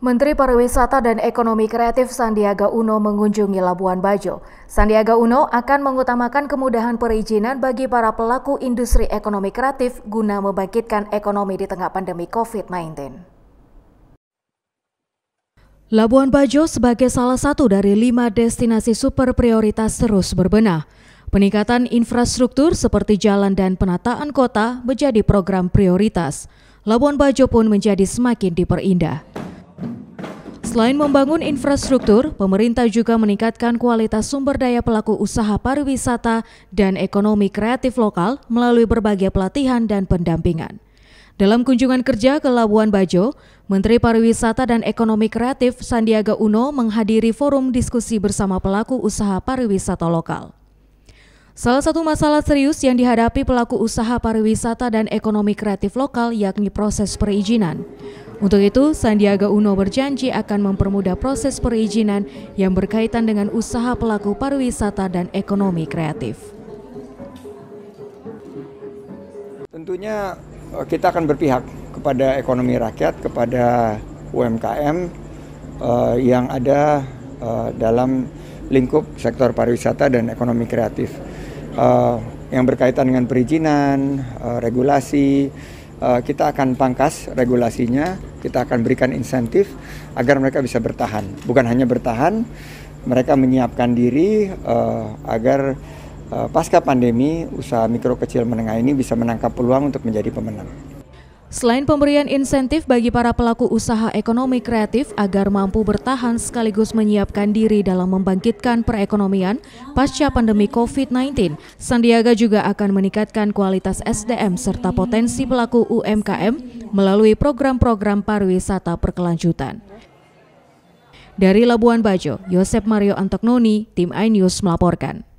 Menteri Pariwisata dan Ekonomi Kreatif Sandiaga Uno mengunjungi Labuan Bajo. Sandiaga Uno akan mengutamakan kemudahan perizinan bagi para pelaku industri ekonomi kreatif guna membangkitkan ekonomi di tengah pandemi COVID-19. Labuan Bajo sebagai salah satu dari lima destinasi super prioritas terus berbenah. Peningkatan infrastruktur seperti jalan dan penataan kota menjadi program prioritas. Labuan Bajo pun menjadi semakin diperindah. Selain membangun infrastruktur, pemerintah juga meningkatkan kualitas sumber daya pelaku usaha pariwisata dan ekonomi kreatif lokal melalui berbagai pelatihan dan pendampingan. Dalam kunjungan kerja ke Labuan Bajo, Menteri Pariwisata dan Ekonomi Kreatif Sandiaga Uno menghadiri forum diskusi bersama pelaku usaha pariwisata lokal. Salah satu masalah serius yang dihadapi pelaku usaha pariwisata dan ekonomi kreatif lokal yakni proses perizinan. Untuk itu, Sandiaga Uno berjanji akan mempermudah proses perizinan yang berkaitan dengan usaha pelaku pariwisata dan ekonomi kreatif. Tentunya eh, kita akan berpihak kepada ekonomi rakyat, kepada UMKM eh, yang ada eh, dalam lingkup sektor pariwisata dan ekonomi kreatif uh, yang berkaitan dengan perizinan, uh, regulasi, uh, kita akan pangkas regulasinya, kita akan berikan insentif agar mereka bisa bertahan. Bukan hanya bertahan, mereka menyiapkan diri uh, agar uh, pasca pandemi usaha mikro kecil menengah ini bisa menangkap peluang untuk menjadi pemenang. Selain pemberian insentif bagi para pelaku usaha ekonomi kreatif agar mampu bertahan sekaligus menyiapkan diri dalam membangkitkan perekonomian pasca pandemi COVID-19, Sandiaga juga akan meningkatkan kualitas SDM serta potensi pelaku UMKM melalui program-program pariwisata berkelanjutan. Dari Labuan Bajo, Yosep Mario Antoknoni, Tim iNews melaporkan.